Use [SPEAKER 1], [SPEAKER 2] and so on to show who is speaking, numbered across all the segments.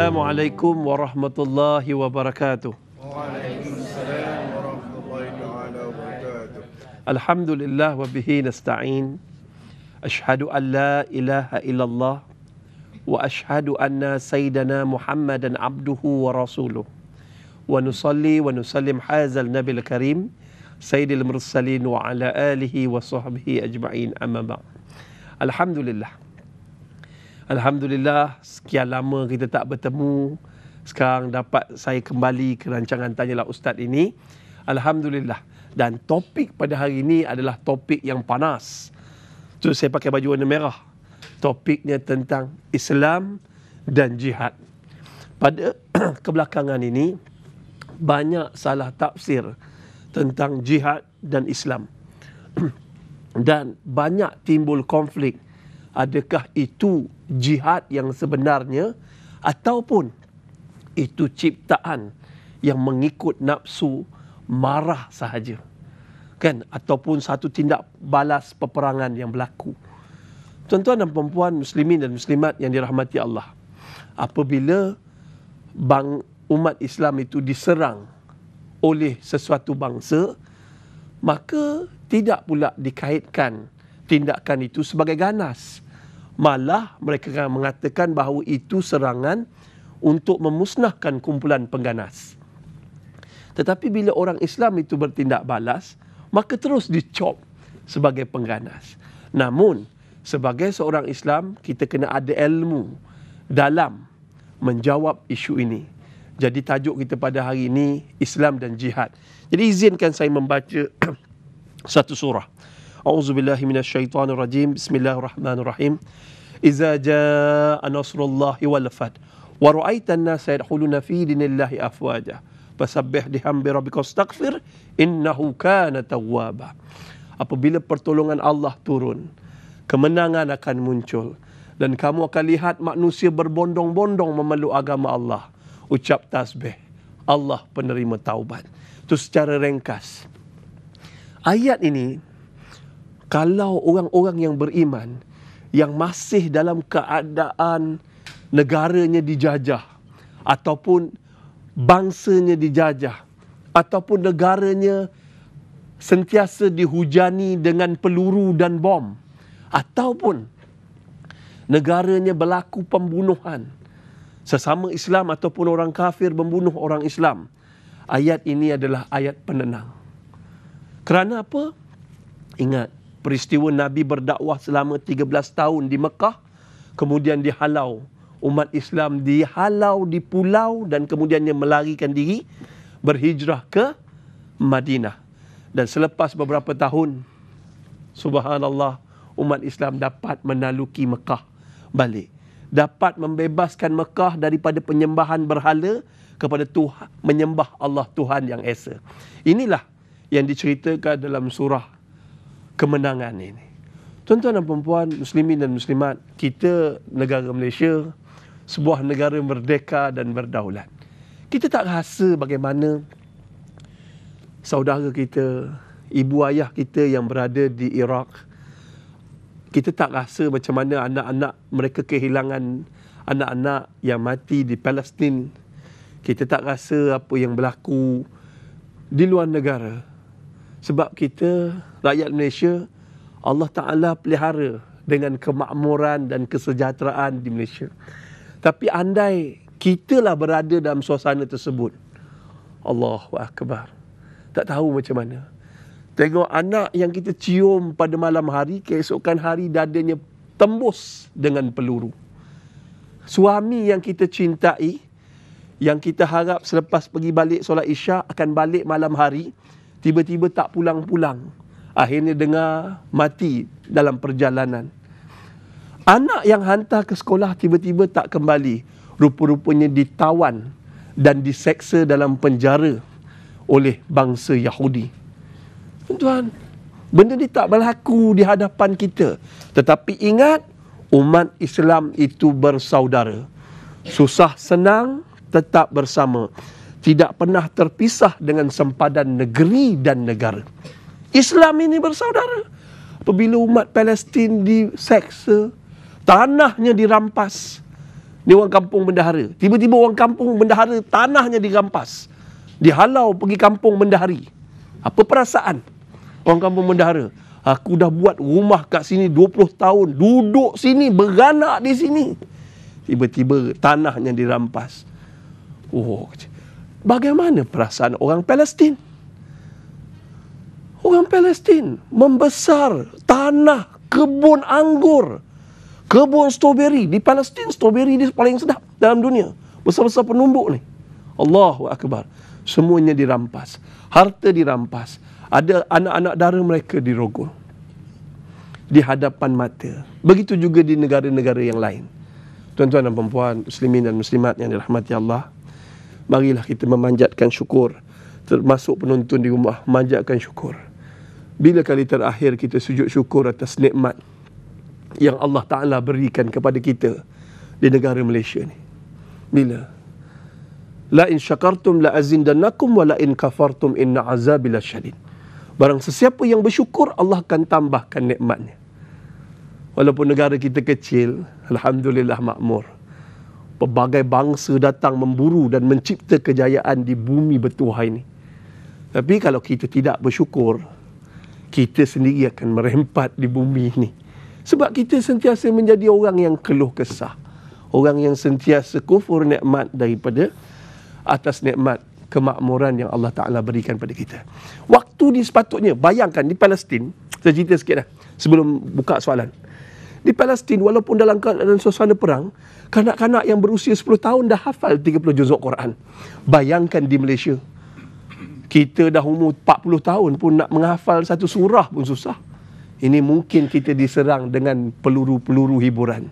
[SPEAKER 1] Assalamualaikum warahmatullahi wabarakatuh. Waalaikumsalam warahmatullahi wabarakatuh. Alhamdulillah wa bihi nasta'in. Ashhadu an la ilaha illallah wa ashhadu anna sayyidana Muhammadan abduhu wa rasuluh. Wa nusalli wa nusallim hazal nabil karim sayyidil mursalin wa ala alihi wa sahbihi ajma'in amma ba'd. Alhamdulillah. Alhamdulillah, sekian lama kita tak bertemu. Sekarang dapat saya kembali ke rancangan Tanyalah Ustaz ini. Alhamdulillah. Dan topik pada hari ini adalah topik yang panas. tu so, saya pakai baju warna merah. Topiknya tentang Islam dan jihad. Pada kebelakangan ini, banyak salah tafsir tentang jihad dan Islam. dan banyak timbul konflik. Adakah itu jihad yang sebenarnya ataupun itu ciptaan yang mengikut nafsu marah sahaja kan ataupun satu tindak balas peperangan yang berlaku tuan-tuan dan puan-puan muslimin dan muslimat yang dirahmati Allah apabila bang umat Islam itu diserang oleh sesuatu bangsa maka tidak pula dikaitkan tindakan itu sebagai ganas Malah mereka mengatakan bahawa itu serangan untuk memusnahkan kumpulan pengganas. Tetapi bila orang Islam itu bertindak balas, maka terus dicop sebagai pengganas. Namun, sebagai seorang Islam, kita kena ada ilmu dalam menjawab isu ini. Jadi tajuk kita pada hari ini Islam dan Jihad. Jadi izinkan saya membaca satu surah. Auzu billahi minasyaitonir rajim. Bismillahirrahmanirrahim. Iza jaa nasrullahi wal fath wa ra'aita an-nasa yadkhuluna fi dinillahi afwaja. Fasabbih bihamdi rabbika astaghfir innahu kana tawwaba. Apabila pertolongan Allah turun, kemenangan akan muncul dan kamu akan lihat manusia berbondong-bondong memeluk agama Allah. Ucap tasbih. Allah penerima taubat. Itu secara ringkas. Ayat ini kalau orang-orang yang beriman yang masih dalam keadaan negaranya dijajah ataupun bangsanya dijajah ataupun negaranya sentiasa dihujani dengan peluru dan bom ataupun negaranya berlaku pembunuhan sesama Islam ataupun orang kafir membunuh orang Islam ayat ini adalah ayat penenang kerana apa ingat peristiwa Nabi berdakwah selama 13 tahun di Mekah kemudian dihalau umat Islam dihalau di pulau dan kemudiannya melarikan diri berhijrah ke Madinah dan selepas beberapa tahun subhanallah umat Islam dapat menaluki Mekah balik dapat membebaskan Mekah daripada penyembahan berhala kepada Tuhan menyembah Allah Tuhan yang esa inilah yang diceritakan dalam surah kemenangan ini. Tuan-tuan dan perempuan, muslimin dan muslimat, kita negara Malaysia, sebuah negara merdeka dan berdaulat. Kita tak rasa bagaimana saudara kita, ibu ayah kita yang berada di Iraq, kita tak rasa macam mana anak-anak mereka kehilangan anak-anak yang mati di Palestin. Kita tak rasa apa yang berlaku di luar negara sebab kita rakyat Malaysia Allah Taala pelihara dengan kemakmuran dan kesejahteraan di Malaysia. Tapi andai kita lah berada dalam suasana tersebut. Allahu akbar. Tak tahu macam mana. Tengok anak yang kita cium pada malam hari keesokan hari dadanya tembus dengan peluru. Suami yang kita cintai yang kita harap selepas pergi balik solat Isyak akan balik malam hari tiba-tiba tak pulang-pulang. Akhirnya dengar mati dalam perjalanan. Anak yang hantar ke sekolah tiba-tiba tak kembali. Rupa-rupanya ditawan dan diseksa dalam penjara oleh bangsa Yahudi. Tuan-tuan, benda ni tak berlaku di hadapan kita. Tetapi ingat, umat Islam itu bersaudara. Susah senang tetap bersama tidak pernah terpisah dengan sempadan negeri dan negara. Islam ini bersaudara. Apabila umat Palestin diseksa, tanahnya dirampas. Ini orang kampung bendahara. Tiba-tiba orang kampung bendahara tanahnya dirampas. Dihalau pergi kampung mendahari. Apa perasaan orang kampung bendahara? Aku dah buat rumah kat sini 20 tahun. Duduk sini, beranak di sini. Tiba-tiba tanahnya dirampas. Oh, kecil bagaimana perasaan orang Palestin? Orang Palestin membesar tanah kebun anggur, kebun stroberi di Palestin stroberi ini paling sedap dalam dunia. Besar-besar penumbuk ni. Allahu akbar. Semuanya dirampas. Harta dirampas. Ada anak-anak dara mereka dirogol. Di hadapan mata. Begitu juga di negara-negara yang lain. Tuan-tuan dan perempuan, muslimin dan muslimat yang dirahmati Allah marilah kita memanjatkan syukur termasuk penonton di rumah manjatkan syukur bila kali terakhir kita sujud syukur atas nikmat yang Allah Taala berikan kepada kita di negara Malaysia ni bila la in syakartum la azindannakum wa la in kafartum inna azabi lasyadid barang sesiapa yang bersyukur Allah akan tambahkan nikmatnya walaupun negara kita kecil alhamdulillah makmur pelbagai bangsa datang memburu dan mencipta kejayaan di bumi bertuhan ini. Tapi kalau kita tidak bersyukur, kita sendiri akan merempat di bumi ini. Sebab kita sentiasa menjadi orang yang keluh kesah. Orang yang sentiasa kufur nikmat daripada atas nikmat kemakmuran yang Allah Ta'ala berikan pada kita. Waktu ni sepatutnya, bayangkan di Palestin, saya cerita sikit dah sebelum buka soalan di Palestin walaupun dalam dalam suasana perang, kanak-kanak yang berusia 10 tahun dah hafal 30 juzuk Quran. Bayangkan di Malaysia. Kita dah umur 40 tahun pun nak menghafal satu surah pun susah. Ini mungkin kita diserang dengan peluru-peluru hiburan.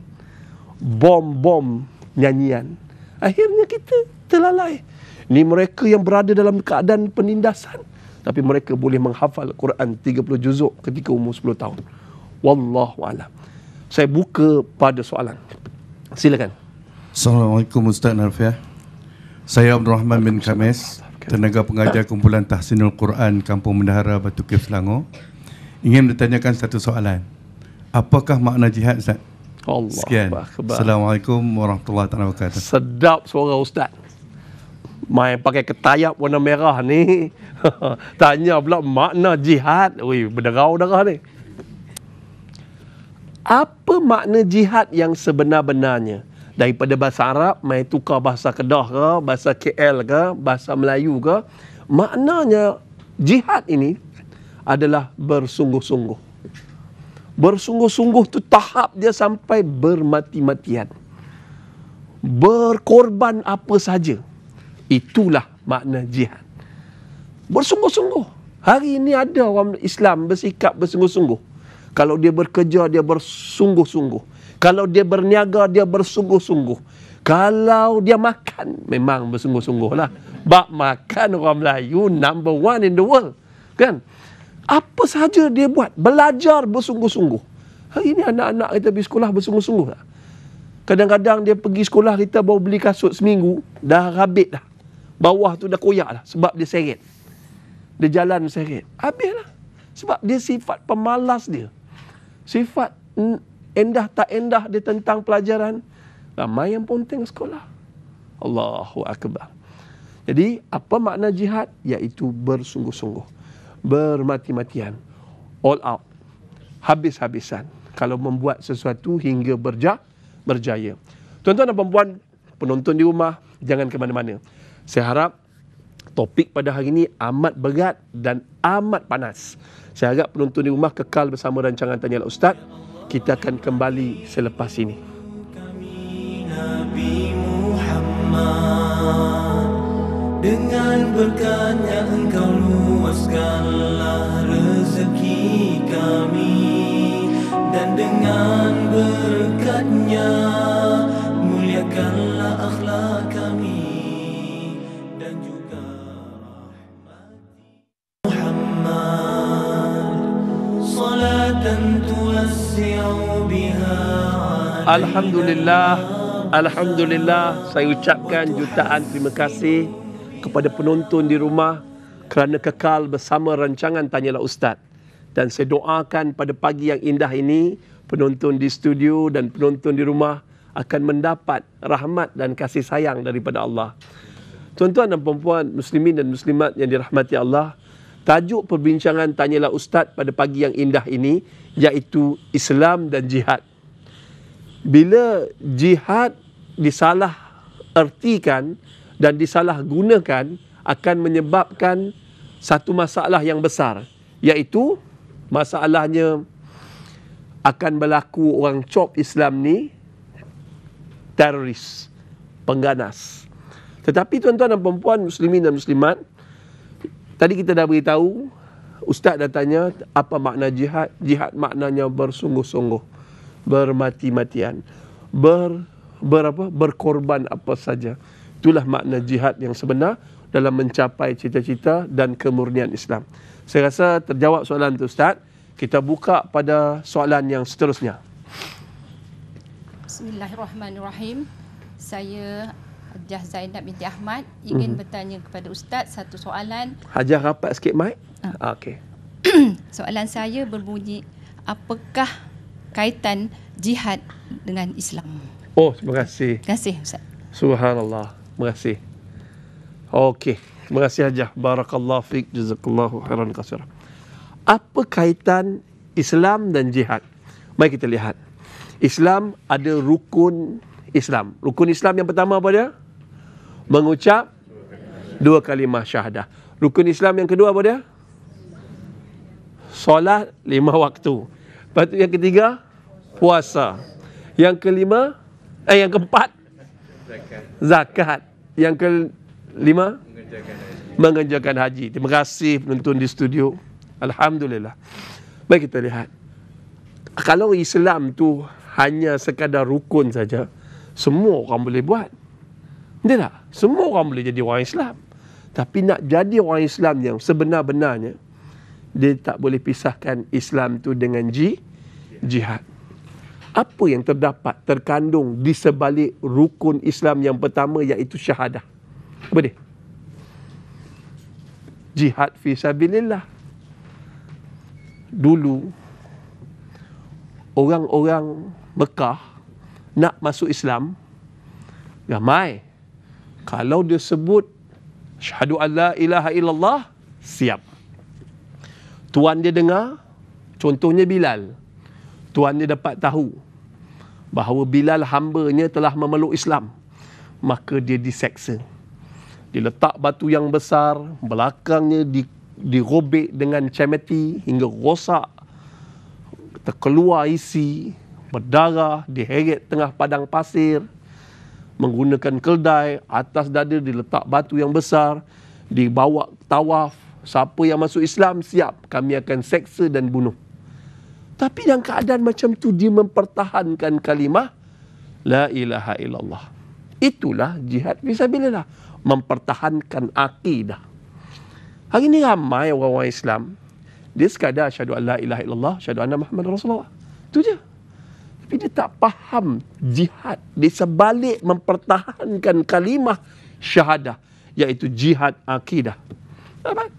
[SPEAKER 1] Bom-bom nyanyian. Akhirnya kita terlalai. Ini mereka yang berada dalam keadaan penindasan. Tapi mereka boleh menghafal Quran 30 juzuk ketika umur 10 tahun. Wallahu a'lam saya buka pada soalan. Silakan. Assalamualaikum Ustaz Narfiah. Saya Abdul Rahman bin Khamis, tenaga pengajar kumpulan Tahsinul Quran Kampung Mendahara Batu Kif Selangor. Ingin bertanyakan satu soalan. Apakah makna jihad Ustaz? Allah Sekian. Bahkabar. Assalamualaikum warahmatullahi wabarakatuh. Sedap suara Ustaz. Main pakai ketayap warna merah ni. Tanya pula makna jihad. Ui, berderau darah ni apa makna jihad yang sebenar-benarnya daripada bahasa Arab mai tukar bahasa Kedah ke bahasa KL ke bahasa Melayu ke maknanya jihad ini adalah bersungguh-sungguh bersungguh-sungguh tu tahap dia sampai bermati-matian berkorban apa saja itulah makna jihad bersungguh-sungguh hari ini ada orang Islam bersikap bersungguh-sungguh kalau dia bekerja, dia bersungguh-sungguh. Kalau dia berniaga, dia bersungguh-sungguh. Kalau dia makan, memang bersungguh-sungguh lah. Bak makan orang Melayu, number one in the world. Kan? Apa sahaja dia buat, belajar bersungguh-sungguh. Hari ini anak-anak kita pergi sekolah bersungguh-sungguh lah. Kadang-kadang dia pergi sekolah, kita baru beli kasut seminggu, dah rabit dah. Bawah tu dah koyak lah sebab dia seret. Dia jalan seret. Habislah. Sebab dia sifat pemalas dia sifat endah tak endah dia tentang pelajaran ramai yang ponteng sekolah Allahu akbar jadi apa makna jihad iaitu bersungguh-sungguh bermati-matian all out habis-habisan kalau membuat sesuatu hingga berja berjaya tuan-tuan dan puan-puan penonton di rumah jangan ke mana-mana saya harap topik pada hari ini amat berat dan amat panas saya harap penonton di rumah kekal bersama rancangan Tanya lah Ustaz. Kita akan kembali selepas ini. Nabi
[SPEAKER 2] Muhammad Dengan berkatnya engkau luaskanlah rezeki kami Dan dengan berkatnya
[SPEAKER 1] Alhamdulillah Alhamdulillah Saya ucapkan jutaan terima kasih Kepada penonton di rumah Kerana kekal bersama rancangan Tanyalah Ustaz Dan saya doakan pada pagi yang indah ini Penonton di studio dan penonton di rumah Akan mendapat rahmat dan kasih sayang daripada Allah Tuan-tuan dan perempuan muslimin dan muslimat yang dirahmati Allah Tajuk perbincangan Tanyalah Ustaz pada pagi yang indah ini Iaitu Islam dan Jihad bila jihad disalah ertikan dan disalah gunakan akan menyebabkan satu masalah yang besar iaitu masalahnya akan berlaku orang cop Islam ni teroris pengganas tetapi tuan-tuan dan puan-puan muslimin dan muslimat tadi kita dah beritahu ustaz dah tanya apa makna jihad jihad maknanya bersungguh-sungguh bermati-matian ber berapa berkorban apa saja itulah makna jihad yang sebenar dalam mencapai cita-cita dan kemurnian Islam saya rasa terjawab soalan tu ustaz kita buka pada soalan yang seterusnya Bismillahirrahmanirrahim saya Hajah Zainab binti Ahmad ingin mm-hmm. bertanya
[SPEAKER 3] kepada ustaz satu soalan
[SPEAKER 1] Hajah rapat sikit mic ah. okey
[SPEAKER 3] soalan saya berbunyi apakah kaitan jihad dengan Islam.
[SPEAKER 1] Oh, terima kasih. Terima kasih Ustaz. Subhanallah. Terima kasih. Okey. Terima kasih aja. Barakallah fiq jazakallahu khairan katsira. Apa kaitan Islam dan jihad? Mari kita lihat. Islam ada rukun Islam. Rukun Islam yang pertama apa dia? Mengucap dua kalimah syahadah. Rukun Islam yang kedua apa dia? Solat lima waktu. Lepas yang ketiga? Puasa puasa. Yang kelima, eh yang keempat, zakat. Yang kelima, mengerjakan haji. Terima kasih penonton di studio. Alhamdulillah. Baik kita lihat. Kalau Islam tu hanya sekadar rukun saja, semua orang boleh buat. Betul tak? Semua orang boleh jadi orang Islam. Tapi nak jadi orang Islam yang sebenar-benarnya, dia tak boleh pisahkan Islam tu dengan ji, jihad apa yang terdapat terkandung di sebalik rukun Islam yang pertama iaitu syahadah. Apa dia? Jihad fi sabilillah. Dulu orang-orang Mekah nak masuk Islam ramai. Kalau dia sebut syahadu alla ilaha illallah siap. Tuan dia dengar contohnya Bilal. Tuan dia dapat tahu bahawa Bilal hambanya telah memeluk Islam. Maka dia diseksa. Diletak batu yang besar, belakangnya di, dirobek dengan cemeti hingga rosak. Terkeluar isi, berdarah, diheret tengah padang pasir. Menggunakan keldai, atas dada diletak batu yang besar. Dibawa tawaf, siapa yang masuk Islam siap kami akan seksa dan bunuh. Tapi dalam keadaan macam tu dia mempertahankan kalimah la ilaha illallah. Itulah jihad bisa bila lah mempertahankan akidah. Hari ini ramai orang-orang Islam dia sekadar syahadu la ilaha illallah, syahadu anna Muhammad Rasulullah. Itu je. Tapi dia tak faham jihad dia sebalik mempertahankan kalimah syahadah iaitu jihad akidah. Kenapa?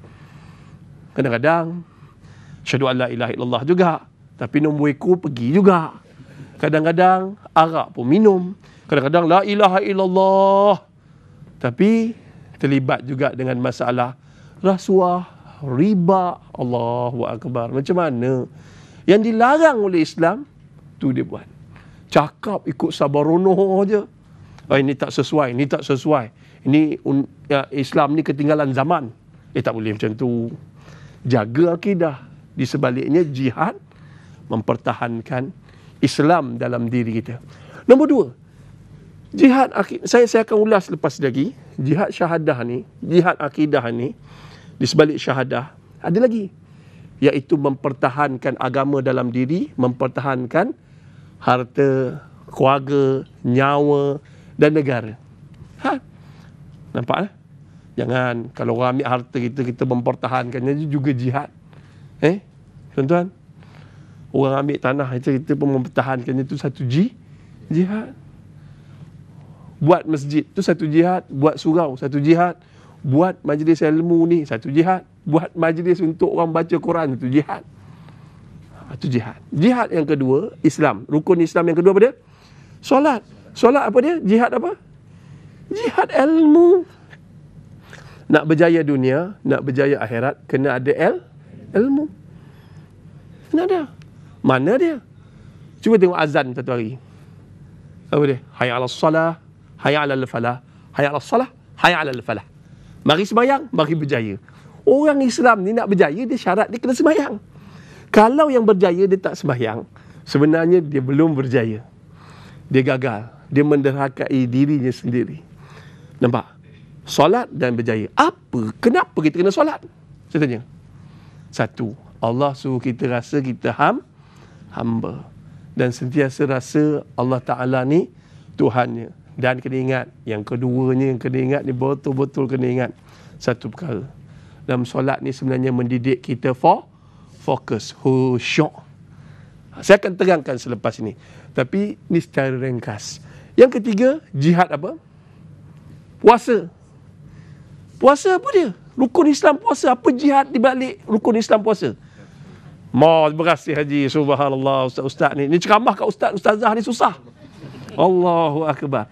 [SPEAKER 1] Kadang-kadang syahadu la ilaha illallah juga tapi nombor ekor pergi juga. Kadang-kadang arak pun minum. Kadang-kadang la ilaha illallah. Tapi terlibat juga dengan masalah rasuah, riba, Allahu akbar. Macam mana? Yang dilarang oleh Islam tu dia buat. Cakap ikut sabarono aje. Oh, ah, ini tak sesuai, ini tak sesuai. Ini ya, Islam ni ketinggalan zaman. Eh tak boleh macam tu. Jaga akidah. Di sebaliknya jihad mempertahankan Islam dalam diri kita. Nombor dua, jihad akid saya saya akan ulas lepas lagi. Jihad syahadah ni, jihad akidah ni, di sebalik syahadah, ada lagi. Iaitu mempertahankan agama dalam diri, mempertahankan harta, keluarga, nyawa dan negara. Ha? Nampak lah? Jangan kalau orang ambil harta kita, kita mempertahankannya juga jihad. Eh, tuan-tuan, orang ambil tanah itu kita pun mempertahankannya itu satu ji jihad buat masjid itu satu jihad buat surau satu jihad buat majlis ilmu ni satu jihad buat majlis untuk orang baca Quran satu jihad Satu ha, jihad jihad yang kedua Islam rukun Islam yang kedua apa dia solat solat apa dia jihad apa jihad ilmu nak berjaya dunia nak berjaya akhirat kena ada el ilmu kena ada mana dia? Cuba tengok azan satu hari. Apa dia? Hayya ala salah, hayya ala falah, hayya ala salah, hayya ala falah. Mari sembahyang, mari berjaya. Orang Islam ni nak berjaya dia syarat dia kena sembahyang. Kalau yang berjaya dia tak sembahyang, sebenarnya dia belum berjaya. Dia gagal. Dia menderhakai dirinya sendiri. Nampak? Solat dan berjaya. Apa? Kenapa kita kena solat? Saya tanya. Satu, Allah suruh kita rasa kita ham, hamba dan sentiasa rasa Allah Ta'ala ni Tuhannya. Dan kena ingat, yang keduanya yang kena ingat ni betul-betul kena ingat satu perkara. Dalam solat ni sebenarnya mendidik kita for fokus, khusyuk. Saya akan terangkan selepas ini. Tapi ni secara ringkas. Yang ketiga, jihad apa? Puasa. Puasa apa dia? Rukun Islam puasa. Apa jihad di balik rukun Islam Puasa. Ma, terima kasih Haji. Subhanallah Ustaz, Ustaz ni. Ni ceramah kat Ustaz, Ustazah ni susah. Allahu Akbar.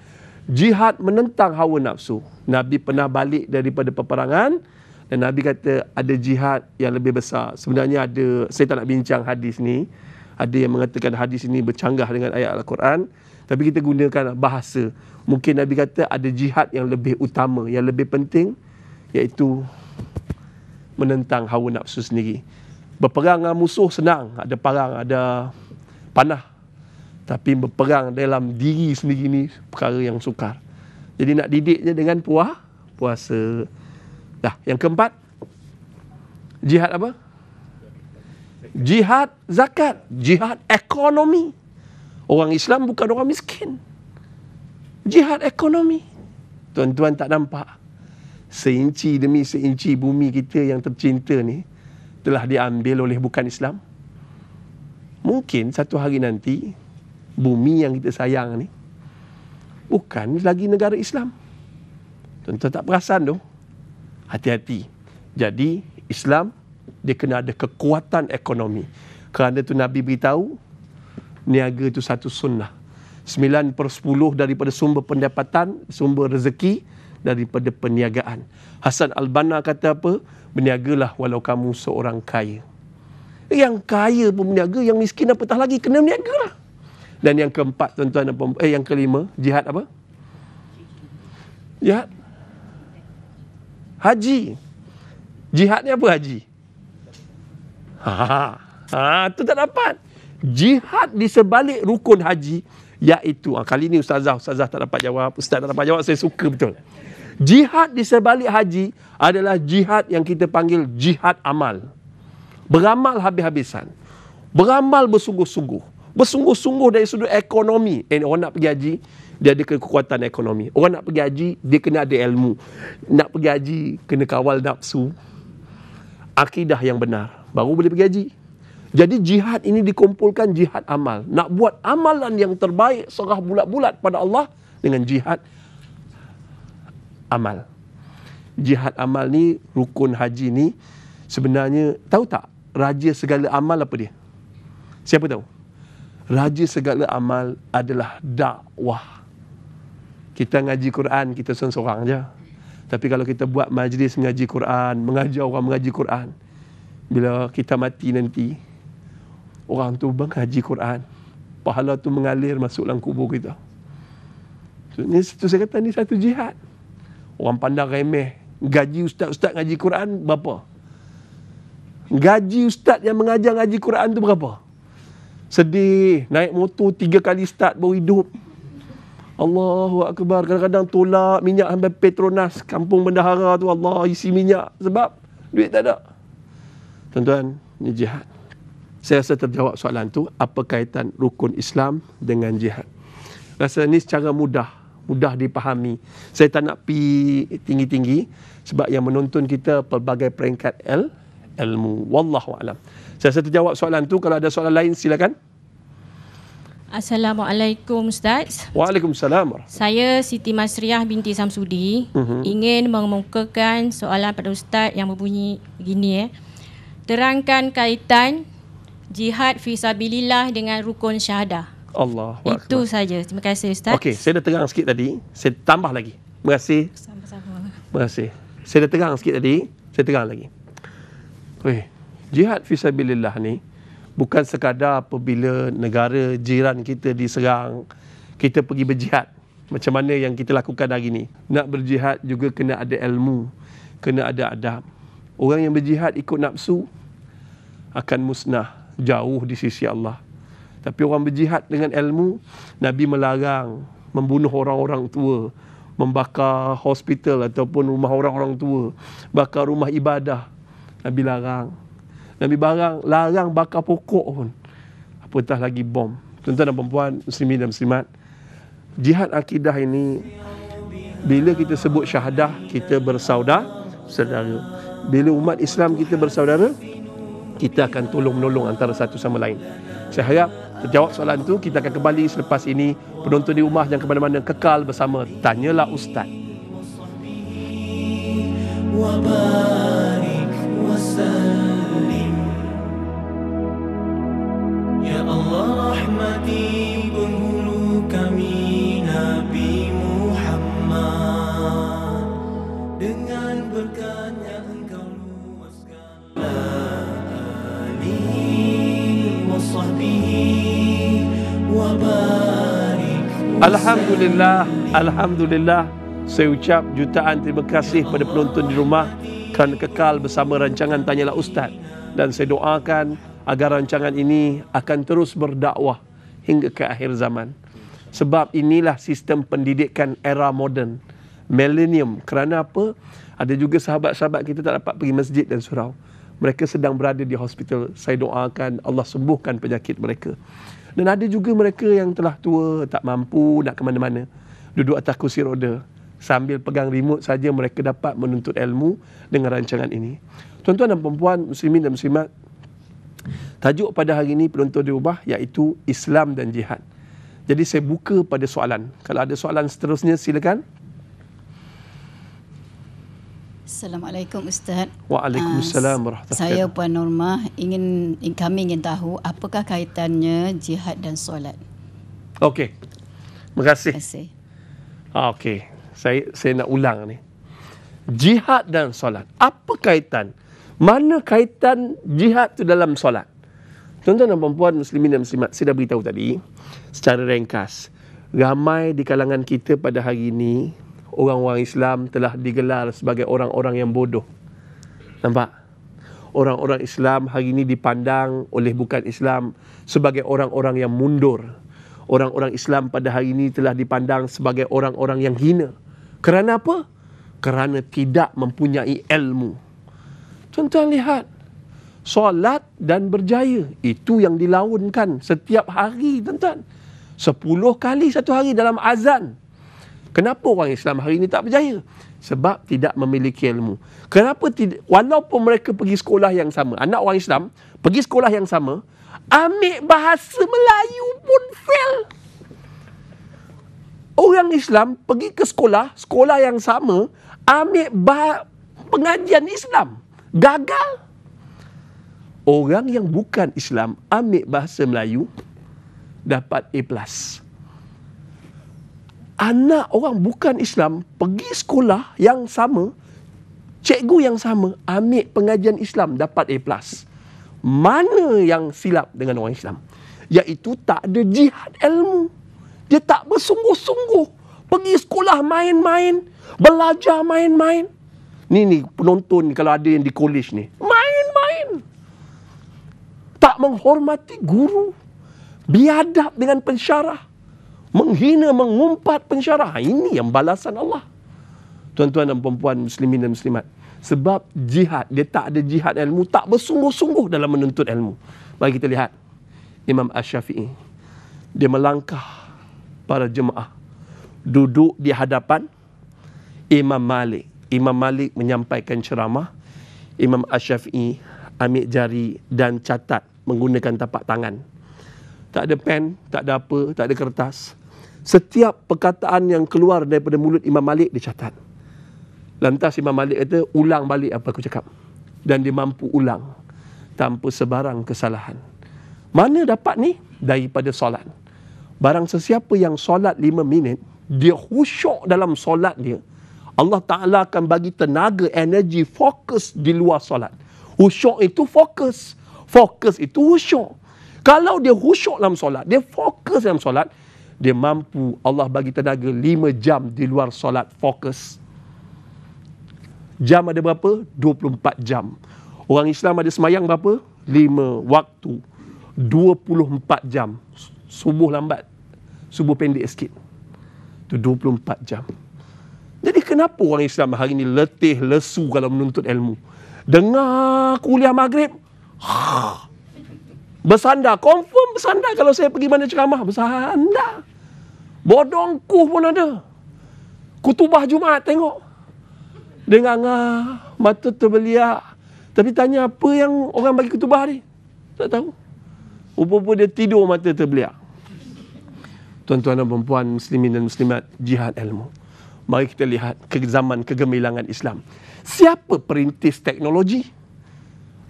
[SPEAKER 1] Jihad menentang hawa nafsu. Nabi pernah balik daripada peperangan. Dan Nabi kata ada jihad yang lebih besar. Sebenarnya ada, saya tak nak bincang hadis ni. Ada yang mengatakan hadis ini bercanggah dengan ayat Al-Quran. Tapi kita gunakan bahasa. Mungkin Nabi kata ada jihad yang lebih utama, yang lebih penting. Iaitu menentang hawa nafsu sendiri berperang dengan musuh senang ada parang ada panah tapi berperang dalam diri sendiri ni perkara yang sukar jadi nak didiknya dengan puah puasa dah yang keempat jihad apa jihad zakat jihad ekonomi orang Islam bukan orang miskin jihad ekonomi tuan-tuan tak nampak seinci demi seinci bumi kita yang tercinta ni telah diambil oleh bukan Islam. Mungkin satu hari nanti bumi yang kita sayang ni bukan lagi negara Islam. tuan tak perasan tu? Hati-hati. Jadi Islam dia kena ada kekuatan ekonomi. Kerana tu Nabi beritahu niaga itu satu sunnah. 9 per 10 daripada sumber pendapatan, sumber rezeki daripada perniagaan. Hasan Al-Banna kata apa? berniagalah walau kamu seorang kaya. Yang kaya pun berniaga, yang miskin apa apatah lagi kena berniagalah. Dan yang keempat tuan-tuan dan eh yang kelima, jihad apa? Jihad. Haji. Jihad ni apa haji? Ha ha, ha, ha, tu tak dapat. Jihad di sebalik rukun haji iaitu ha, kali ni ustazah ustazah tak dapat jawab, ustaz tak dapat jawab, saya suka betul. Jihad di sebalik haji adalah jihad yang kita panggil jihad amal. Beramal habis-habisan. Beramal bersungguh-sungguh. Bersungguh-sungguh dari sudut ekonomi. Eh, orang nak pergi haji, dia ada kekuatan ekonomi. Orang nak pergi haji, dia kena ada ilmu. Nak pergi haji, kena kawal nafsu. Akidah yang benar. Baru boleh pergi haji. Jadi jihad ini dikumpulkan jihad amal. Nak buat amalan yang terbaik serah bulat-bulat pada Allah dengan jihad amal. Jihad amal ni, rukun haji ni, sebenarnya, tahu tak raja segala amal apa dia? Siapa tahu? Raja segala amal adalah dakwah. Kita ngaji Quran, kita seorang-seorang je. Tapi kalau kita buat majlis mengaji Quran, mengajar orang mengaji Quran, bila kita mati nanti, orang tu mengaji Quran, pahala tu mengalir masuk dalam kubur kita. Ini satu saya kata ni satu jihad. Orang pandang remeh gaji ustaz-ustaz ngaji Quran berapa? Gaji ustaz yang mengajar ngaji Quran tu berapa? Sedih, naik motor tiga kali start baru hidup. Allahu akbar, kadang-kadang tolak minyak sampai Petronas, kampung bendahara tu Allah isi minyak sebab duit tak ada. Tuan-tuan, ni jihad. Saya rasa terjawab soalan tu, apa kaitan rukun Islam dengan jihad? Rasa ni secara mudah mudah dipahami. Saya tak nak pi tinggi-tinggi sebab yang menonton kita pelbagai peringkat L, ilmu. Wallahu alam. Saya rasa jawab soalan tu. Kalau ada soalan lain silakan. Assalamualaikum Ustaz. Waalaikumsalam. Saya Siti Masriah binti Samsudi uh-huh. ingin mengemukakan soalan pada Ustaz yang berbunyi begini. Eh. Terangkan kaitan jihad fisabilillah dengan rukun syahadah. Allah Itu saja. Terima kasih Ustaz. Okey, saya dah terang sikit tadi. Saya tambah lagi. Terima kasih. Sama-sama. Terima kasih. Saya dah terang sikit tadi. Saya terang lagi. Weh, jihad fisabilillah ni bukan sekadar apabila negara jiran kita diserang, kita pergi berjihad. Macam mana yang kita lakukan hari ni. Nak berjihad juga kena ada ilmu. Kena ada adab. Orang yang berjihad ikut nafsu akan musnah jauh di sisi Allah. Tapi orang berjihad dengan ilmu, Nabi melarang membunuh orang-orang tua, membakar hospital ataupun rumah orang-orang tua, bakar rumah ibadah. Nabi larang. Nabi barang, larang bakar pokok pun. Apatah lagi bom. Tuan-tuan dan perempuan, muslimin dan muslimat, jihad akidah ini, bila kita sebut syahadah, kita bersaudah saudara. Bila umat Islam kita bersaudara, kita akan tolong-menolong antara satu sama lain. Saya harap terjawab soalan itu kita akan kembali selepas ini penonton di rumah jangan ke mana kekal bersama tanyalah ustaz Alhamdulillah, Alhamdulillah. Saya ucap jutaan terima kasih pada penonton di rumah kerana kekal bersama rancangan Tanyalah Ustaz. Dan saya doakan agar rancangan ini akan terus berdakwah hingga ke akhir zaman. Sebab inilah sistem pendidikan era moden, millennium. Kerana apa? Ada juga sahabat-sahabat kita tak dapat pergi masjid dan surau. Mereka sedang berada di hospital. Saya doakan Allah sembuhkan penyakit mereka. Dan ada juga mereka yang telah tua, tak mampu nak ke mana-mana. Duduk atas kursi roda. Sambil pegang remote saja mereka dapat menuntut ilmu dengan rancangan ini. Tuan-tuan dan perempuan, muslimin dan muslimat. Tajuk pada hari ini penonton diubah iaitu Islam dan Jihad. Jadi saya buka pada soalan. Kalau ada soalan seterusnya silakan. Assalamualaikum Ustaz. Waalaikumsalam uh, Saya Puan Norma ingin kami ingin tahu apakah kaitannya jihad dan solat. Okey. Terima kasih. Terima kasih. Ah, Okey. Saya saya nak ulang ni. Jihad dan solat. Apa kaitan? Mana kaitan jihad tu dalam solat? Tuan-tuan dan puan-puan muslimin dan muslimat, saya dah beritahu tadi secara ringkas. Ramai di kalangan kita pada hari ini orang-orang Islam telah digelar sebagai orang-orang yang bodoh. Nampak? Orang-orang Islam hari ini dipandang oleh bukan Islam sebagai orang-orang yang mundur. Orang-orang Islam pada hari ini telah dipandang sebagai orang-orang yang hina. Kerana apa? Kerana tidak mempunyai ilmu. tuan lihat. Solat dan berjaya. Itu yang dilaunkan setiap hari, tuan-tuan. Sepuluh kali satu hari dalam azan. Kenapa orang Islam hari ini tak berjaya? Sebab tidak memiliki ilmu. Kenapa tidak? Walaupun mereka pergi sekolah yang sama. Anak orang Islam pergi sekolah yang sama. Ambil bahasa Melayu pun fail. Orang Islam pergi ke sekolah. Sekolah yang sama. Ambil bah- pengajian Islam. Gagal. Orang yang bukan Islam ambil bahasa Melayu dapat A+ anak orang bukan Islam pergi sekolah yang sama, cikgu yang sama ambil pengajian Islam dapat A+. Mana yang silap dengan orang Islam? Iaitu tak ada jihad ilmu. Dia tak bersungguh-sungguh. Pergi sekolah main-main. Belajar main-main. Ni ni penonton ni kalau ada yang di college ni. Main-main. Tak menghormati guru. Biadab dengan pensyarah menghina, mengumpat pensyarah. Ha, ini yang balasan Allah. Tuan-tuan dan perempuan muslimin dan muslimat. Sebab jihad, dia tak ada jihad ilmu, tak bersungguh-sungguh dalam menuntut ilmu. Mari kita lihat. Imam Ash-Syafi'i, dia melangkah para jemaah. Duduk di hadapan Imam Malik. Imam Malik menyampaikan ceramah. Imam Ash-Syafi'i ambil jari dan catat menggunakan tapak tangan. Tak ada pen, tak ada apa, tak ada kertas. Setiap perkataan yang keluar daripada mulut Imam Malik dicatat. Lantas Imam Malik kata, ulang balik apa aku cakap. Dan dia mampu ulang tanpa sebarang kesalahan. Mana dapat ni? Daripada solat. Barang sesiapa yang solat lima minit, dia khusyuk dalam solat dia. Allah Ta'ala akan bagi tenaga, energi, fokus di luar solat. Khusyuk itu fokus. Fokus itu khusyuk. Kalau dia khusyuk dalam solat, dia fokus dalam solat, dia mampu Allah bagi tenaga 5 jam di luar solat fokus. Jam ada berapa? 24 jam. Orang Islam ada semayang berapa? 5 waktu. 24 jam. Subuh lambat. Subuh pendek sikit. Itu 24 jam. Jadi kenapa orang Islam hari ini letih, lesu kalau menuntut ilmu? Dengar kuliah maghrib. Haa. Bersandar. Confirm bersandar kalau saya pergi mana ceramah. Bersandar. Bodongku pun ada. Kutubah Jumaat tengok. Dengar ngah. Mata terbeliak. Tapi tanya apa yang orang bagi kutubah ni. Tak tahu. Rupa-rupa dia tidur mata terbeliak. Tuan-tuan dan perempuan muslimin dan muslimat jihad ilmu. Mari kita lihat ke zaman kegemilangan Islam. Siapa perintis teknologi?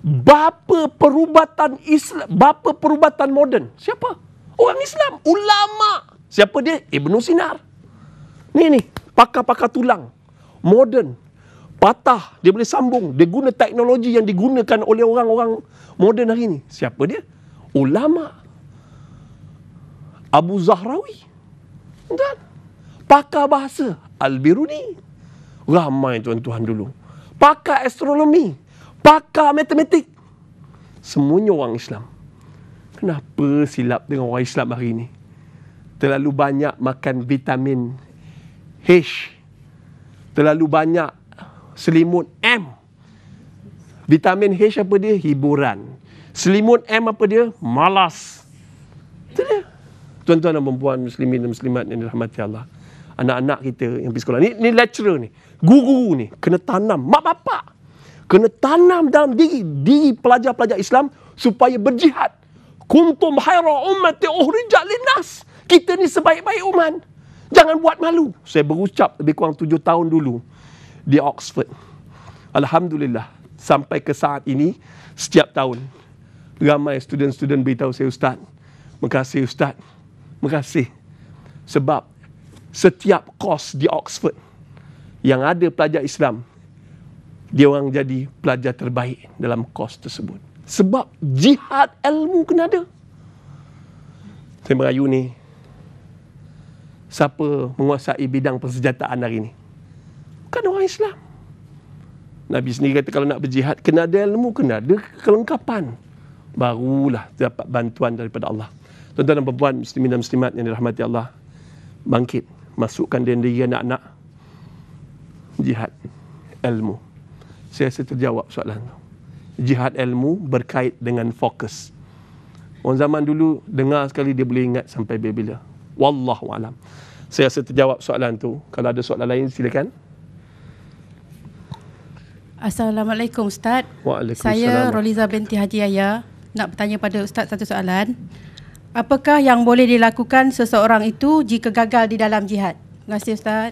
[SPEAKER 1] bapa perubatan Islam, bapa perubatan moden. Siapa? Orang Islam, ulama. Siapa dia? Ibnu Sinar. Ni ni, pakar-pakar tulang. Moden. Patah, dia boleh sambung. Dia guna teknologi yang digunakan oleh orang-orang moden hari ini. Siapa dia? Ulama. Abu Zahrawi. Tuan. Pakar bahasa Al-Biruni. Ramai tuan-tuan dulu. Pakar astronomi pakar matematik. Semuanya orang Islam. Kenapa silap dengan orang Islam hari ini? Terlalu banyak makan vitamin H. Terlalu banyak selimut M. Vitamin H apa dia? Hiburan. Selimut M apa dia? Malas. Itu dia. Tuan-tuan dan perempuan muslimin dan muslimat yang dirahmati Allah. Anak-anak kita yang pergi sekolah. Ini, ini lecturer ni. Guru ni. Kena tanam. Mak bapak kena tanam dalam diri diri pelajar-pelajar Islam supaya berjihad. Kuntum khaira ummati uhrijat linnas. Kita ni sebaik-baik umat. Jangan buat malu. Saya berucap lebih kurang tujuh tahun dulu di Oxford. Alhamdulillah sampai ke saat ini setiap tahun ramai student-student beritahu saya Ustaz. Makasih Ustaz. Makasih. Sebab setiap kos di Oxford yang ada pelajar Islam dia orang jadi pelajar terbaik dalam kos tersebut. Sebab jihad ilmu kena ada. Saya merayu ni. Siapa menguasai bidang persenjataan hari ni? Bukan orang Islam. Nabi sendiri kata kalau nak berjihad, kena ada ilmu, kena ada kelengkapan. Barulah dapat bantuan daripada Allah. Tuan-tuan dan perempuan, muslimin dan muslimat yang dirahmati Allah. Bangkit, masukkan diri anak-anak. Jihad, ilmu saya rasa terjawab soalan tu. Jihad ilmu berkait dengan fokus. Orang zaman dulu dengar sekali dia boleh ingat sampai bila-bila. Wallahualam. Saya rasa terjawab soalan tu. Kalau ada soalan lain silakan. Assalamualaikum Ustaz.
[SPEAKER 2] Waalaikumsalam. Saya Roliza
[SPEAKER 1] binti Haji Yaya nak bertanya pada Ustaz satu soalan. Apakah yang boleh dilakukan seseorang itu jika gagal di dalam jihad? Terima kasih Ustaz.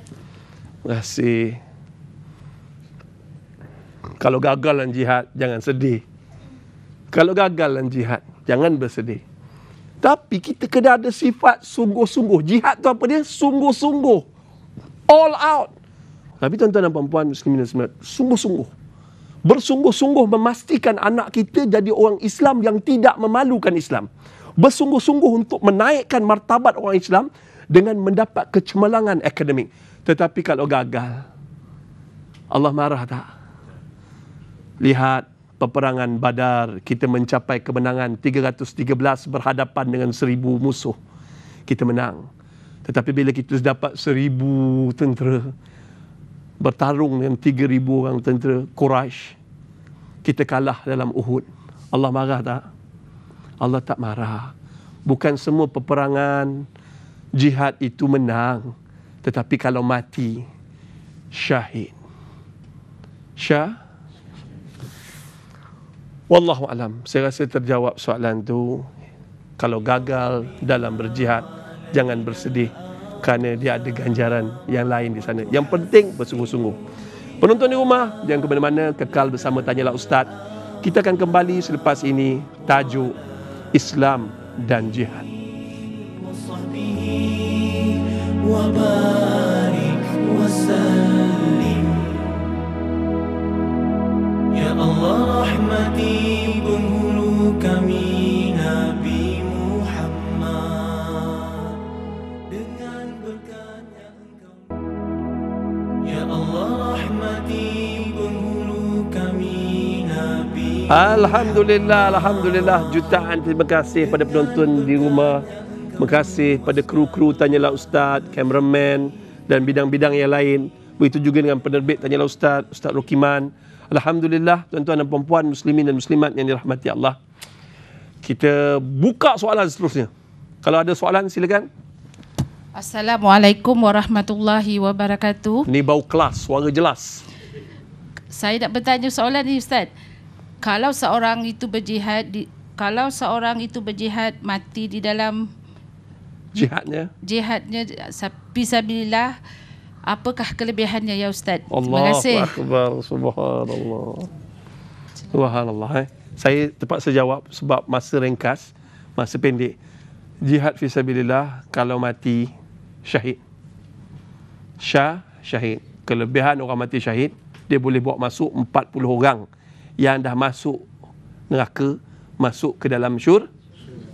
[SPEAKER 1] Terima kasih. Kalau gagal dan jihad, jangan sedih. Kalau gagal dan jihad, jangan bersedih. Tapi kita kena ada sifat sungguh-sungguh. Jihad tu apa dia? Sungguh-sungguh. All out. Tapi tuan-tuan dan perempuan muslimin dan sungguh-sungguh. Bersungguh-sungguh memastikan anak kita jadi orang Islam yang tidak memalukan Islam. Bersungguh-sungguh untuk menaikkan martabat orang Islam dengan mendapat kecemerlangan akademik. Tetapi kalau gagal, Allah marah tak? lihat peperangan Badar kita mencapai kemenangan 313 berhadapan dengan 1000 musuh kita menang tetapi bila kita dapat 1000 tentera bertarung dengan 3000 orang tentera Quraisy kita kalah dalam Uhud Allah marah tak Allah tak marah bukan semua peperangan jihad itu menang tetapi kalau mati syahid syah Wallahu alam. Saya rasa terjawab soalan tu. Kalau gagal dalam berjihad, jangan bersedih kerana dia ada ganjaran yang lain di sana. Yang penting bersungguh-sungguh. Penonton di rumah, jangan ke mana-mana, kekal bersama tanyalah ustaz. Kita akan kembali selepas ini tajuk Islam dan Jihad.
[SPEAKER 2] Wabah
[SPEAKER 1] Ya alhamdulillah alhamdulillah jutaan terima kasih pada penonton di rumah terima kasih pada kru-kru tanyalah ustaz cameraman dan bidang-bidang yang lain begitu juga dengan penerbit tanyalah ustaz ustaz Rokiman Alhamdulillah tuan-tuan dan puan-puan muslimin dan muslimat yang dirahmati Allah. Kita buka soalan seterusnya. Kalau ada soalan silakan. Assalamualaikum
[SPEAKER 3] warahmatullahi wabarakatuh.
[SPEAKER 1] Ni bau kelas, suara jelas.
[SPEAKER 3] Saya nak bertanya soalan ni Ustaz. Kalau seorang itu berjihad, di, kalau seorang itu berjihad mati di dalam jihadnya. Jihadnya sabilillah.
[SPEAKER 1] Sab- Apakah kelebihannya ya Ustaz? Allah Terima kasih. Akbar, subhanallah. Subhanallah. Eh. Saya tepat sejawab sebab masa ringkas, masa pendek. Jihad fisabilillah kalau mati syahid. Syah syahid. Kelebihan orang mati syahid, dia boleh bawa masuk 40 orang yang dah masuk neraka masuk ke dalam syur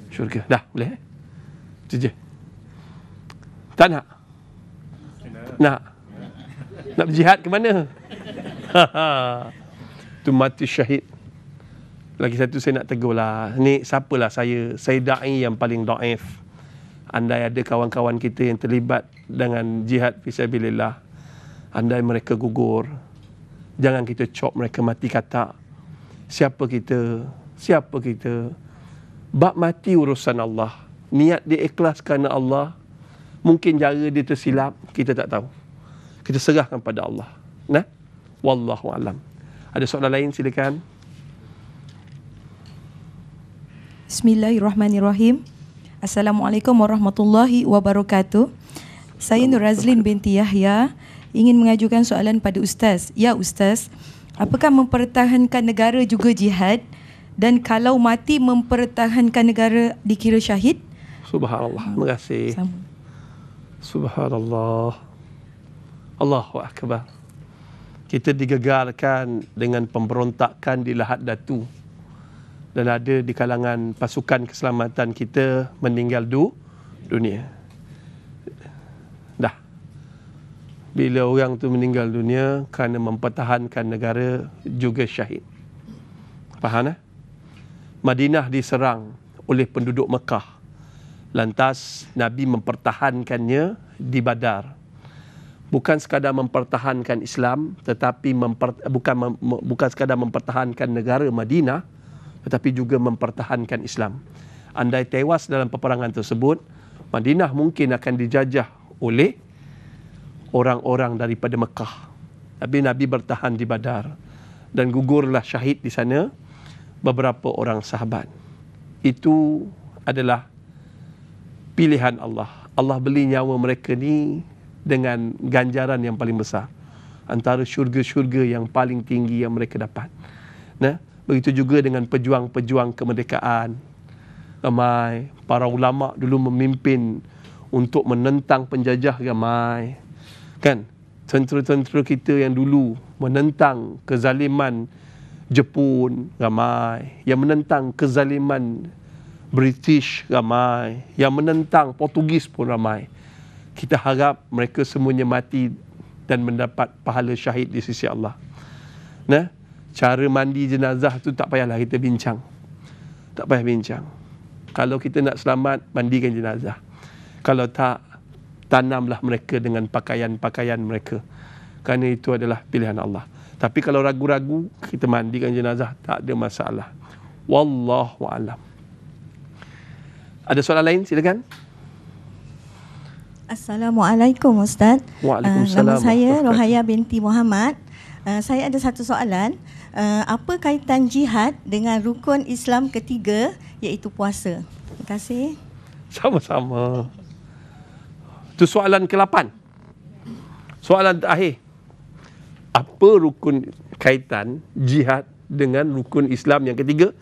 [SPEAKER 1] syurga. Dah boleh. Eh? Tanah. Nak? Nak berjihad ke mana? Itu mati syahid. Lagi satu saya nak tegur lah. Ni siapalah saya? Saya da'i yang paling da'if. Andai ada kawan-kawan kita yang terlibat dengan jihad fisabilillah. Andai mereka gugur. Jangan kita cop mereka mati kata. Siapa kita? Siapa kita? Bak mati urusan Allah. Niat diikhlas kerana Allah mungkin jara dia tersilap kita tak tahu kita serahkan pada Allah nah wallahu alam ada soalan lain silakan Bismillahirrahmanirrahim Assalamualaikum warahmatullahi wabarakatuh Saya Nur Azlin binti Yahya Ingin mengajukan soalan pada Ustaz Ya Ustaz Apakah mempertahankan negara juga jihad Dan kalau mati mempertahankan negara
[SPEAKER 2] dikira syahid
[SPEAKER 1] Subhanallah Terima kasih Sama. Subhanallah. Allahu Akbar. Kita digegarkan dengan pemberontakan di Lahad Datu. Dan ada di kalangan pasukan keselamatan kita meninggal du dunia. Dah. Bila orang tu meninggal dunia kerana mempertahankan negara juga syahid. Faham eh? Madinah diserang oleh penduduk Mekah. Lantas Nabi mempertahankannya di Badar. Bukan sekadar mempertahankan Islam, tetapi memper, bukan mem, bukan sekadar mempertahankan negara Madinah, tetapi juga mempertahankan Islam. Andai tewas dalam peperangan tersebut, Madinah mungkin akan dijajah oleh orang-orang daripada Mekah. Tapi Nabi bertahan di Badar dan gugurlah syahid di sana beberapa orang sahabat. Itu adalah pilihan Allah. Allah beli nyawa mereka ni dengan ganjaran yang paling besar. Antara syurga-syurga yang paling tinggi yang mereka dapat. Nah, begitu juga dengan pejuang-pejuang kemerdekaan. Ramai para ulama dulu memimpin untuk menentang penjajah ramai. Kan? Tentera-tentera kita yang dulu menentang kezaliman Jepun ramai. Yang menentang kezaliman British ramai, yang menentang Portugis pun ramai. Kita harap mereka semuanya mati dan mendapat pahala syahid di sisi Allah. Nah, cara mandi jenazah tu tak payahlah kita bincang. Tak payah bincang. Kalau kita nak selamat, mandikan jenazah. Kalau tak, tanamlah mereka dengan pakaian-pakaian mereka. Kerana itu adalah pilihan Allah. Tapi kalau ragu-ragu, kita mandikan jenazah, tak ada masalah. Wallahu a'lam. Ada soalan lain silakan.
[SPEAKER 2] Assalamualaikum Ustaz. Waalaikumsalam. Uh, nama saya Rohaya binti Muhammad. Uh, saya ada satu soalan. Uh, apa kaitan jihad dengan rukun Islam ketiga iaitu puasa?
[SPEAKER 1] Terima kasih. Sama-sama. Itu soalan ke-8. Soalan terakhir. Apa rukun kaitan jihad dengan rukun Islam yang ketiga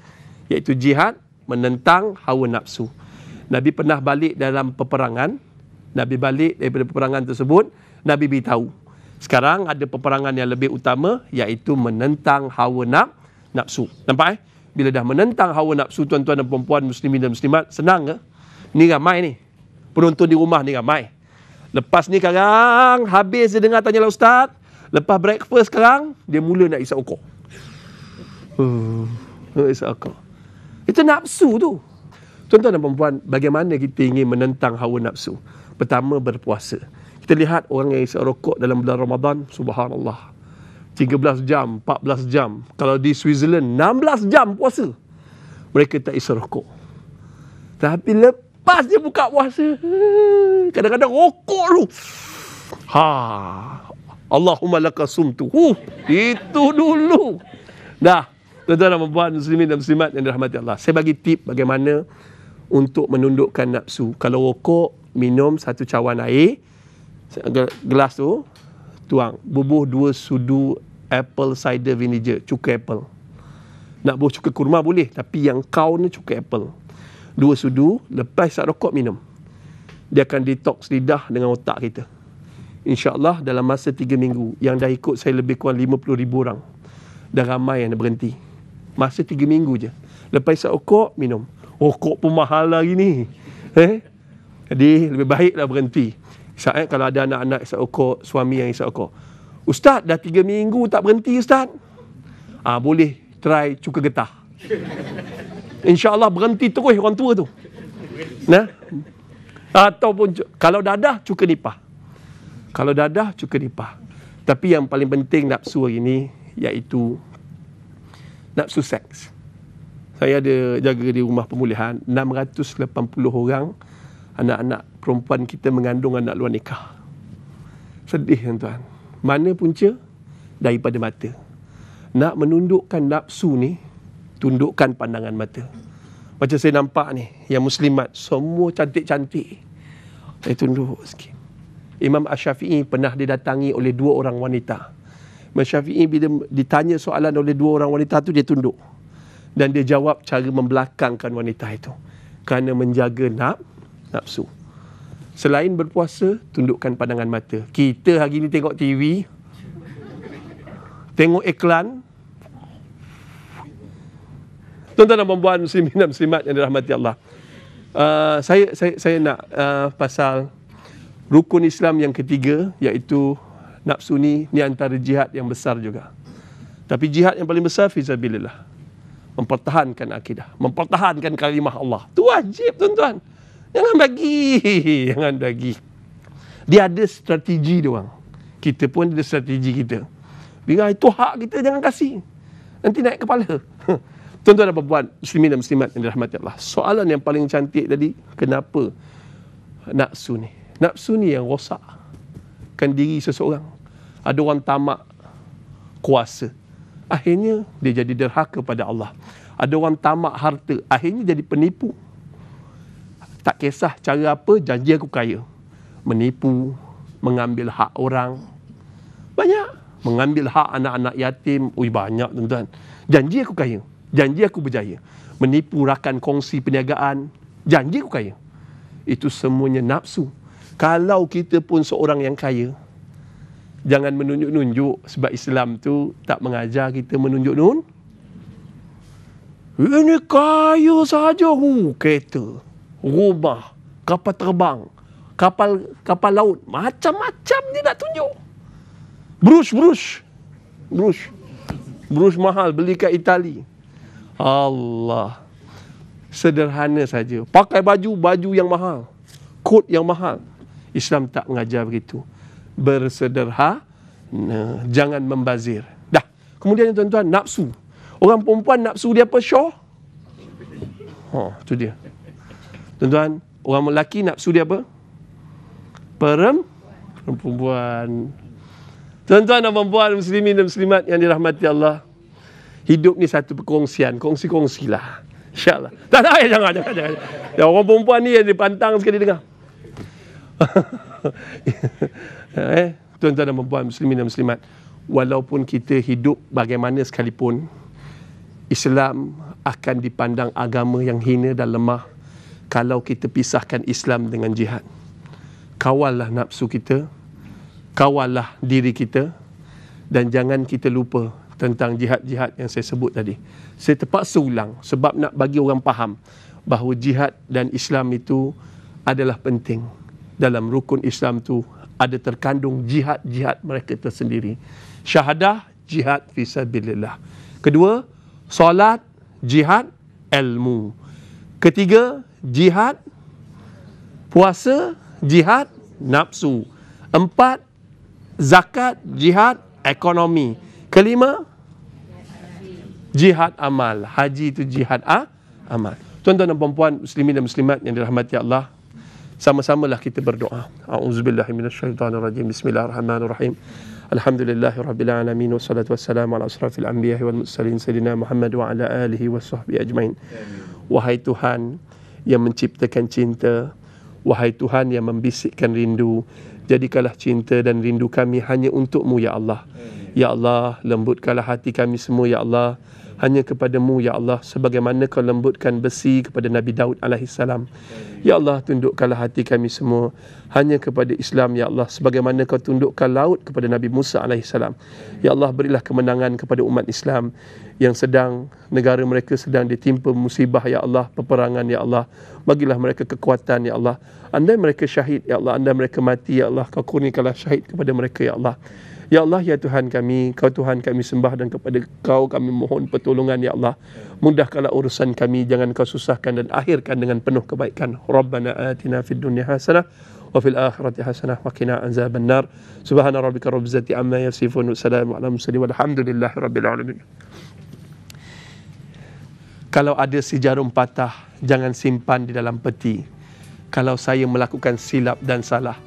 [SPEAKER 1] iaitu jihad menentang hawa nafsu? Nabi pernah balik dalam peperangan. Nabi balik daripada peperangan tersebut. Nabi beritahu. Sekarang ada peperangan yang lebih utama iaitu menentang hawa naf nafsu. Nampak eh? Bila dah menentang hawa nafsu tuan-tuan dan perempuan muslimin dan muslimat, senang ke? Ni ramai ni. Penonton di rumah ni ramai. Lepas ni sekarang habis dia dengar tanya lah ustaz. Lepas breakfast sekarang dia mula nak isap ukur. Uh, hmm, nak isap ukur. Itu nafsu tu. Tuan-tuan dan perempuan, bagaimana kita ingin menentang hawa nafsu? Pertama, berpuasa. Kita lihat orang yang isap rokok dalam bulan Ramadan, subhanallah. 13 jam, 14 jam. Kalau di Switzerland, 16 jam puasa. Mereka tak isap rokok. Tapi lepas dia buka puasa, kadang-kadang rokok tu. Ha. Allahumma laka sumtu. Huh, itu dulu. Dah. Tuan-tuan dan perempuan, muslimin dan muslimat yang dirahmati Allah. Saya bagi tip bagaimana untuk menundukkan nafsu. Kalau rokok, minum satu cawan air, gelas tu, tuang. Bubuh dua sudu apple cider vinegar, cuka apple. Nak bubuh cuka kurma boleh, tapi yang kau ni cuka apple. Dua sudu, lepas tak rokok, minum. Dia akan detox lidah dengan otak kita. InsyaAllah dalam masa tiga minggu, yang dah ikut saya lebih kurang 50 ribu orang. Dah ramai yang dah berhenti. Masa tiga minggu je. Lepas isap okok, minum. Rokok pun mahal lagi ni. Eh? Jadi lebih baiklah berhenti. Saat kalau ada anak-anak isap rokok, suami yang isap rokok. Ustaz, dah tiga minggu tak berhenti Ustaz. Ah ha, boleh try cuka getah. InsyaAllah berhenti terus orang tua tu. Nah, Ataupun kalau dadah, cuka nipah. Kalau dadah, cuka nipah. Tapi yang paling penting nafsu hari ini, iaitu nafsu seks saya ada jaga di rumah pemulihan 680 orang anak-anak perempuan kita mengandung anak luar nikah. Sedih tuan-tuan. Mana punca daripada mata. Nak menundukkan nafsu ni tundukkan pandangan mata. Macam saya nampak ni yang muslimat semua cantik-cantik. Saya tunduk sikit. Imam Asy-Syafi'i pernah didatangi oleh dua orang wanita. Imam Syafi'i bila ditanya soalan oleh dua orang wanita tu dia tunduk dan dia jawab cara membelakangkan wanita itu kerana menjaga nak nafsu selain berpuasa tundukkan pandangan mata kita hari ini tengok TV tengok iklan tuan-tuan dan puan-puan muslimin dan muslimat yang dirahmati Allah uh, saya, saya saya nak uh, pasal rukun Islam yang ketiga iaitu nafsu ni ni antara jihad yang besar juga tapi jihad yang paling besar fizabilillah mempertahankan akidah, mempertahankan kalimah Allah. Itu wajib tuan-tuan. Jangan bagi, jangan bagi. Dia ada strategi dia orang. Kita pun ada strategi kita. Bila itu hak kita jangan kasih. Nanti naik kepala. Tuan-tuan dan puan muslimin dan muslimat yang dirahmati Allah. Soalan yang paling cantik tadi, kenapa nafsu ni? Nafsu ni yang rosak kan diri seseorang. Ada orang tamak kuasa, akhirnya dia jadi derhaka kepada Allah. Ada orang tamak harta, akhirnya jadi penipu. Tak kisah cara apa, janji aku kaya. Menipu, mengambil hak orang. Banyak. Mengambil hak anak-anak yatim. Ui banyak tuan-tuan. Janji aku kaya. Janji aku berjaya. Menipu rakan kongsi perniagaan. Janji aku kaya. Itu semuanya nafsu. Kalau kita pun seorang yang kaya, jangan menunjuk-nunjuk sebab Islam tu tak mengajar kita menunjuk nun. Ini kayu saja hu kereta, rumah, kapal terbang, kapal kapal laut, macam-macam dia nak tunjuk. Brush, brush. Brush. Brush mahal beli kat Itali. Allah. Sederhana saja. Pakai baju, baju yang mahal. Kod yang mahal. Islam tak mengajar begitu bersederhana. Jangan membazir. Dah. Kemudian tuan-tuan, nafsu. Orang perempuan nafsu dia apa? Syoh? oh, ha, itu dia. Tuan-tuan, orang lelaki nafsu dia apa? Perem? Perempuan. Tuan-tuan dan perempuan, muslimin dan muslimat yang dirahmati Allah. Hidup ni satu perkongsian. Kongsi-kongsilah. InsyaAllah. Tak, tak, eh, jangan, jangan, jangan. Dan orang perempuan ni yang dipantang sekali dengar. Eh, eh tuan-tuan dan puan muslimin dan muslimat walaupun kita hidup bagaimana sekalipun Islam akan dipandang agama yang hina dan lemah kalau kita pisahkan Islam dengan jihad kawallah nafsu kita kawallah diri kita dan jangan kita lupa tentang jihad-jihad yang saya sebut tadi saya terpaksa ulang sebab nak bagi orang faham bahawa jihad dan Islam itu adalah penting dalam rukun Islam tu ada terkandung jihad-jihad mereka tersendiri. Syahadah, jihad fisabilillah. Kedua, solat, jihad, ilmu. Ketiga, jihad, puasa, jihad, nafsu. Empat, zakat, jihad, ekonomi. Kelima, jihad amal. Haji itu jihad ah? amal. Tuan-tuan dan puan-puan, muslimin dan muslimat yang dirahmati Allah sama-samalah kita berdoa. A'udzubillahi minasyaitonirrajim. Bismillahirrahmanirrahim. Alhamdulillahirabbil alamin wassalatu wassalamu ala asrafil anbiya'i wal mursalin sayyidina Muhammad wa ala alihi washabbi ajmain. Wahai Tuhan yang menciptakan cinta, wahai Tuhan yang membisikkan rindu, jadikanlah cinta dan rindu kami hanya untukmu ya Allah. Ya Allah, lembutkanlah hati kami semua ya Allah hanya kepadamu ya Allah sebagaimana kau lembutkan besi kepada Nabi Daud alaihi ya Allah tundukkanlah hati kami semua hanya kepada Islam ya Allah sebagaimana kau tundukkan laut kepada Nabi Musa alaihi ya Allah berilah kemenangan kepada umat Islam yang sedang negara mereka sedang ditimpa musibah ya Allah peperangan ya Allah bagilah mereka kekuatan ya Allah andai mereka syahid ya Allah andai mereka mati ya Allah kau kurniakanlah syahid kepada mereka ya Allah Ya Allah, Ya Tuhan kami, Kau Tuhan kami sembah dan kepada Kau kami mohon pertolongan, Ya Allah. Mudahkanlah urusan kami, jangan Kau susahkan dan akhirkan dengan penuh kebaikan. Rabbana atina fid dunya hasanah wa fil akhirati hasanah wa qina azaban nar. Subhana rabbika rabbil izzati amma yasifun wa salamun ala mursalin rabbil alamin. Kalau ada si jarum patah, jangan simpan di dalam peti. Kalau saya melakukan silap dan salah,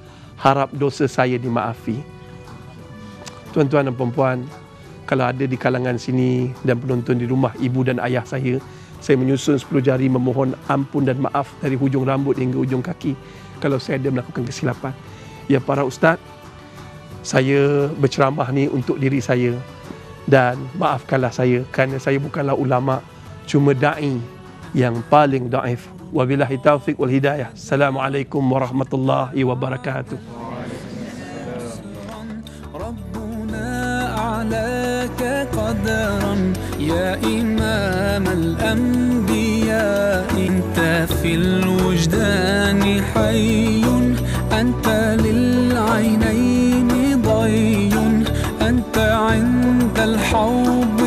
[SPEAKER 1] harap dosa saya dimaafi tuan-tuan dan puan-puan, kalau ada di kalangan sini dan penonton di rumah ibu dan ayah saya, saya menyusun 10 jari memohon ampun dan maaf dari hujung rambut hingga hujung kaki kalau saya ada melakukan kesilapan. Ya para ustaz, saya berceramah ni untuk diri saya dan maafkanlah saya kerana saya bukanlah ulama cuma dai yang paling daif. Wabillahi taufik wal hidayah. Assalamualaikum warahmatullahi wabarakatuh.
[SPEAKER 3] أعلاك قدرا يا إمام الأنبياء أنت في الوجدان حي أنت للعينين ضي أنت عند الحوض